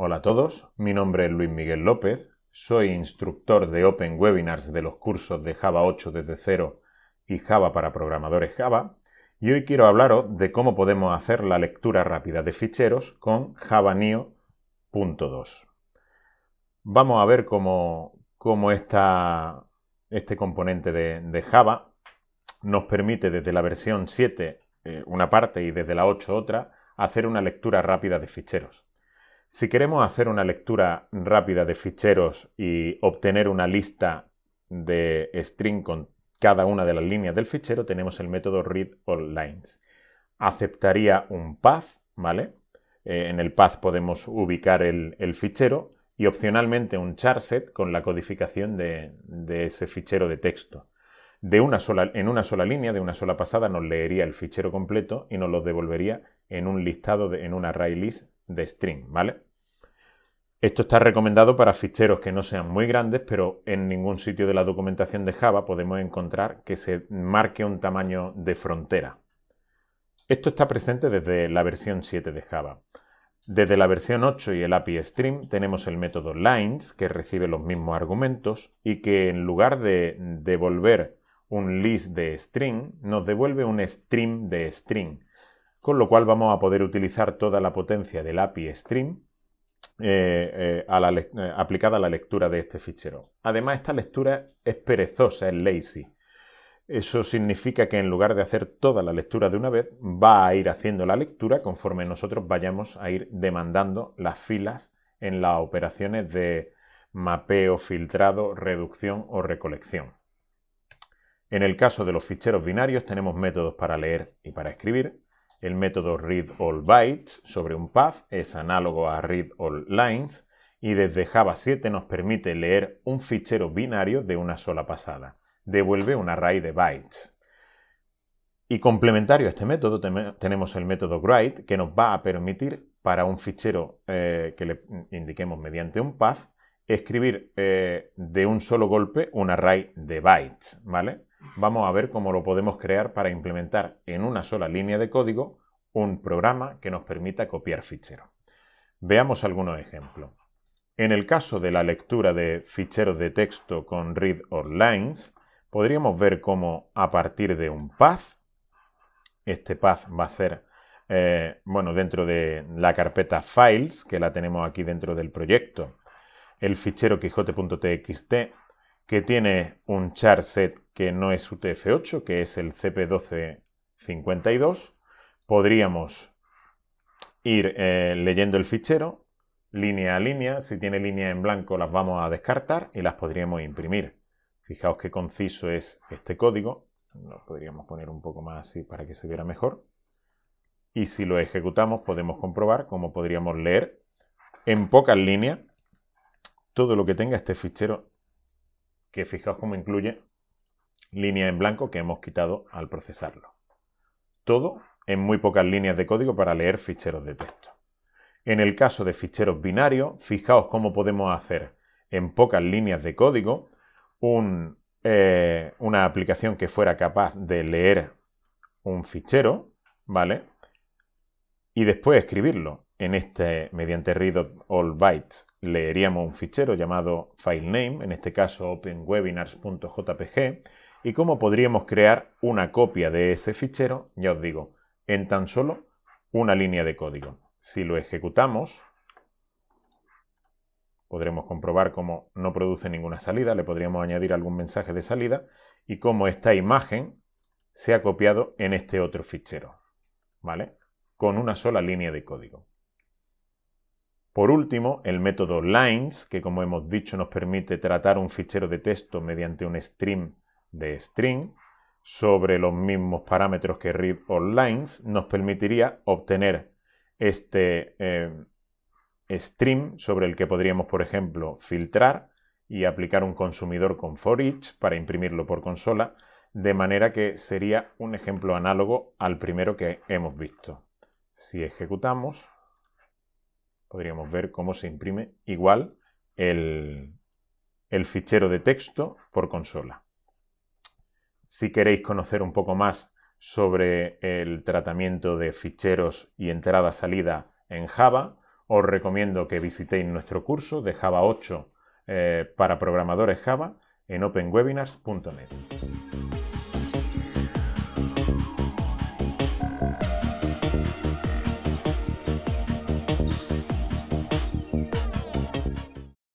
Hola a todos, mi nombre es Luis Miguel López, soy instructor de Open Webinars de los cursos de Java 8 desde cero y Java para programadores Java, y hoy quiero hablaros de cómo podemos hacer la lectura rápida de ficheros con Java Neo.2. Vamos a ver cómo, este componente de, Java nos permite desde la versión 7 eh, una parte y desde la 8 otra hacer una lectura rápida de ficheros. Si queremos hacer una lectura rápida de ficheros y obtener una lista de string con cada una de las líneas del fichero, tenemos el método read all lines. Aceptaría un path, ¿vale? Eh, en el path podemos ubicar el, fichero y opcionalmente un charset con la codificación de, ese fichero de texto. De una sola, en una sola línea, de una sola pasada, nos leería el fichero completo y nos lo devolvería en un listado, de, en un array list de string, ¿vale? Esto está recomendado para ficheros que no sean muy grandes, pero en ningún sitio de la documentación de Java podemos encontrar que se marque un tamaño de frontera. Esto está presente desde la versión 7 de Java. Desde la versión 8 y el API Stream tenemos el método lines que recibe los mismos argumentos y que en lugar de devolver un list de string nos devuelve un stream de string, con lo cual vamos a poder utilizar toda la potencia del API Stream eh, eh, eh, aplicada a la lectura de este fichero. Además, esta lectura es perezosa, es lazy. Eso significa que en lugar de hacer toda la lectura de una vez, va a ir haciendo la lectura conforme nosotros vayamos a ir demandando las filas en las operaciones de mapeo, filtrado, reducción o recolección. En el caso de los ficheros binarios tenemos métodos para leer y para escribir, el método read all bytes sobre un path es análogo a read all lines y desde Java 7 nos permite leer un fichero binario de una sola pasada. Devuelve un array de bytes. Y complementario a este método tenemos el método write que nos va a permitir para un fichero eh, que le indiquemos mediante un path escribir eh, de un solo golpe un array de bytes, ¿vale? vamos a ver cómo lo podemos crear para implementar en una sola línea de código un programa que nos permita copiar ficheros. Veamos algunos ejemplos. En el caso de la lectura de ficheros de texto con read or lines, podríamos ver cómo a partir de un path, este path va a ser, eh, bueno, dentro de la carpeta files, que la tenemos aquí dentro del proyecto, el fichero quijote.txt que tiene un charset set que no es UTF-8, que es el CP1252, podríamos ir eh, leyendo el fichero línea a línea. Si tiene línea en blanco las vamos a descartar y las podríamos imprimir. Fijaos qué conciso es este código. Lo podríamos poner un poco más así para que se viera mejor. Y si lo ejecutamos podemos comprobar cómo podríamos leer en pocas líneas todo lo que tenga este fichero que fijaos cómo incluye línea en blanco que hemos quitado al procesarlo. Todo en muy pocas líneas de código para leer ficheros de texto. En el caso de ficheros binarios, fijaos cómo podemos hacer en pocas líneas de código eh, una aplicación que fuera capaz de leer un fichero, ¿vale? Y después escribirlo en este, mediante all bytes, leeríamos un fichero llamado filename, en este caso openwebinars.jpg, y cómo podríamos crear una copia de ese fichero, ya os digo, en tan solo una línea de código. Si lo ejecutamos, podremos comprobar cómo no produce ninguna salida, le podríamos añadir algún mensaje de salida y cómo esta imagen se ha copiado en este otro fichero, ¿vale? Con una sola línea de código. Por último, el método lines, que como hemos dicho nos permite tratar un fichero de texto mediante un stream de string sobre los mismos parámetros que read or lines, nos permitiría obtener este eh, stream sobre el que podríamos, por ejemplo, filtrar y aplicar un consumidor con for each para imprimirlo por consola, de manera que sería un ejemplo análogo al primero que hemos visto. Si ejecutamos, podríamos ver cómo se imprime igual el, fichero de texto por consola. Si queréis conocer un poco más sobre el tratamiento de ficheros y entrada-salida en Java, os recomiendo que visitéis nuestro curso de Java 8 eh, para programadores Java en openwebinars.net.